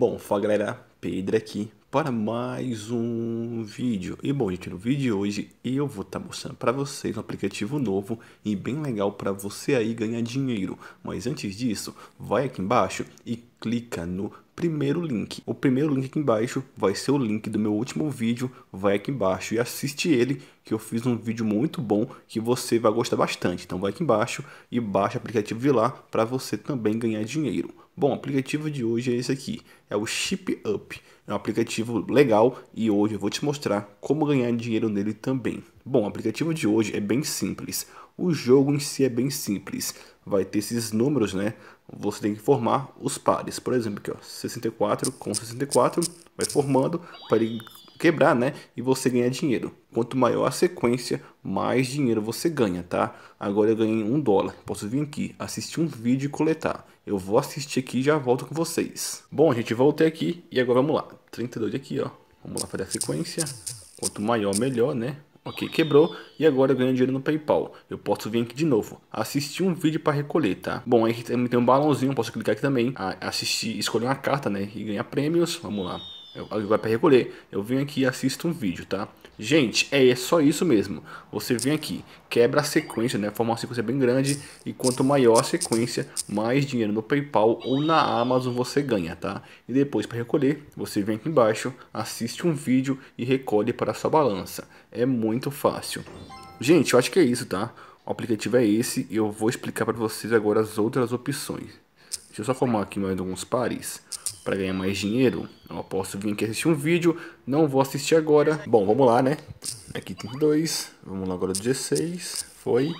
Bom, fala galera, Pedro aqui para mais um vídeo. E bom, gente, no vídeo de hoje eu vou estar tá mostrando para vocês um aplicativo novo e bem legal para você aí ganhar dinheiro. Mas antes disso, vai aqui embaixo e clica no primeiro link. O primeiro link aqui embaixo vai ser o link do meu último vídeo, vai aqui embaixo e assiste ele, que eu fiz um vídeo muito bom que você vai gostar bastante. Então vai aqui embaixo e baixa o aplicativo de lá para você também ganhar dinheiro. Bom, o aplicativo de hoje é esse aqui, é o Chip Up. É um aplicativo legal e hoje eu vou te mostrar como ganhar dinheiro nele também. Bom, o aplicativo de hoje é bem simples. O jogo em si é bem simples. Vai ter esses números, né? Você tem que formar os pares. Por exemplo, aqui, ó, 64 com 64, vai formando para ele quebrar, né? E você ganha dinheiro. Quanto maior a sequência, mais dinheiro você ganha, tá? Agora eu ganhei um dólar. Posso vir aqui, assistir um vídeo e coletar. Eu vou assistir aqui e já volto com vocês. Bom, a gente, voltei aqui e agora vamos lá. 32 aqui, ó. Vamos lá fazer a sequência. Quanto maior, melhor, né? Ok, quebrou e agora eu ganho dinheiro no PayPal. Eu posso vir aqui de novo, assistir um vídeo para recolher, tá? Bom, aí tem um balãozinho, posso clicar aqui também, assistir, escolher uma carta, né? E ganhar prêmios. Vamos lá vai para recolher. Eu venho aqui e assisto um vídeo, tá? Gente, é, é só isso mesmo. Você vem aqui, quebra a sequência, né? Forma uma sequência bem grande. E quanto maior a sequência, mais dinheiro no PayPal ou na Amazon você ganha, tá? E depois para recolher, você vem aqui embaixo, assiste um vídeo e recolhe para sua balança. É muito fácil. Gente, eu acho que é isso, tá? O aplicativo é esse e eu vou explicar para vocês agora as outras opções. Deixa eu só formar aqui mais alguns pares para ganhar mais dinheiro? Eu posso vir aqui assistir um vídeo, não vou assistir agora. Bom, vamos lá, né? Aqui tem dois vamos lá agora 16, foi.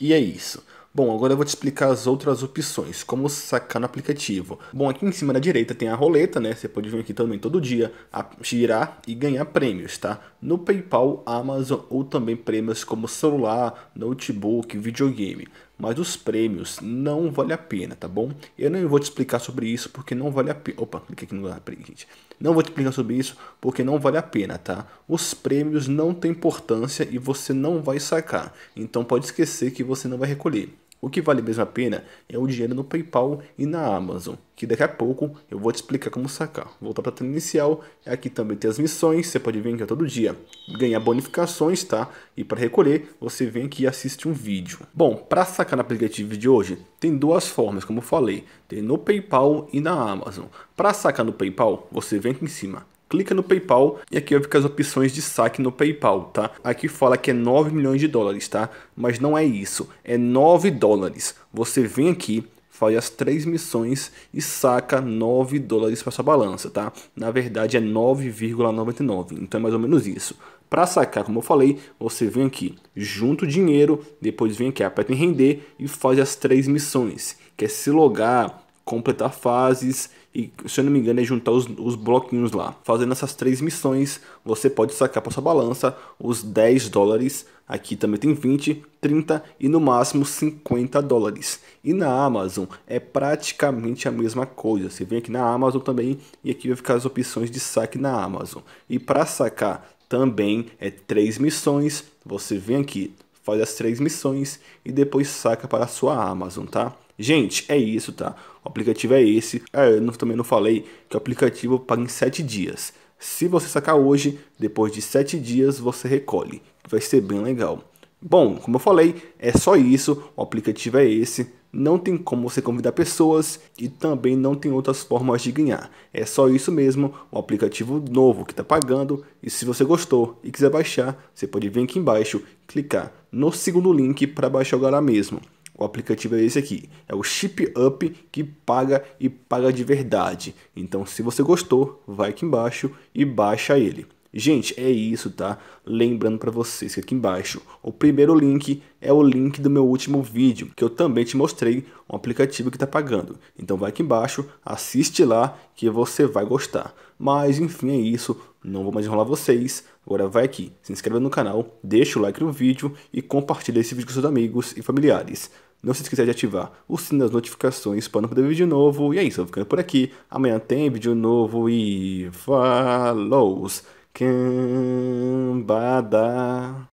E é isso. Bom, agora eu vou te explicar as outras opções, como sacar no aplicativo. Bom, aqui em cima da direita tem a roleta, né? Você pode vir aqui também todo dia, girar e ganhar prêmios, tá? No PayPal, Amazon ou também prêmios como celular, notebook, videogame mas os prêmios não vale a pena, tá bom? Eu não vou te explicar sobre isso porque não vale a pena. Opa, cliquei aqui no lugar, gente. Não vou te explicar sobre isso porque não vale a pena, tá? Os prêmios não têm importância e você não vai sacar. Então pode esquecer que você não vai recolher. O que vale mesmo a pena é o dinheiro no PayPal e na Amazon, que daqui a pouco eu vou te explicar como sacar. Voltar para a tela inicial, é aqui também tem as missões, você pode vir aqui todo dia ganhar bonificações, tá? E para recolher, você vem aqui e assiste um vídeo. Bom, para sacar no aplicativo de hoje, tem duas formas, como eu falei, tem no PayPal e na Amazon. Para sacar no PayPal, você vem aqui em cima, clica no PayPal e aqui vai ficar as opções de saque no PayPal, tá? Aqui fala que é 9 milhões de dólares, tá? Mas não é isso, é 9 dólares. Você vem aqui, faz as três missões e saca 9 dólares para sua balança, tá? Na verdade é 9,99, então é mais ou menos isso. Para sacar, como eu falei, você vem aqui, junta o dinheiro, depois vem aqui, aperta em render e faz as três missões, quer é se logar, completar fases e, se eu não me engano, é juntar os, os bloquinhos lá. Fazendo essas três missões, você pode sacar para sua balança os 10 dólares. Aqui também tem 20, 30 e no máximo 50 dólares. E na Amazon é praticamente a mesma coisa. Você vem aqui na Amazon também e aqui vai ficar as opções de saque na Amazon. E para sacar também é três missões. Você vem aqui, faz as três missões e depois saca para a sua Amazon, tá? Gente, é isso, tá? O aplicativo é esse. É, eu não, também não falei que o aplicativo paga em 7 dias. Se você sacar hoje, depois de 7 dias você recolhe. Vai ser bem legal. Bom, como eu falei, é só isso. O aplicativo é esse. Não tem como você convidar pessoas e também não tem outras formas de ganhar. É só isso mesmo, o aplicativo novo que está pagando. E se você gostou e quiser baixar, você pode vir aqui embaixo, clicar no segundo link para baixar agora mesmo. O aplicativo é esse aqui, é o Chip Up que paga e paga de verdade. Então, se você gostou, vai aqui embaixo e baixa ele. Gente, é isso, tá? Lembrando para vocês que aqui embaixo, o primeiro link é o link do meu último vídeo, que eu também te mostrei um aplicativo que está pagando. Então vai aqui embaixo, assiste lá que você vai gostar. Mas enfim, é isso. Não vou mais enrolar vocês. Agora vai aqui, se inscreva no canal, deixa o like no vídeo e compartilha esse vídeo com seus amigos e familiares. Não se esqueça de ativar o sino das notificações para não perder vídeo novo. E é isso, eu vou ficando por aqui. Amanhã tem vídeo novo e falou! Cambada!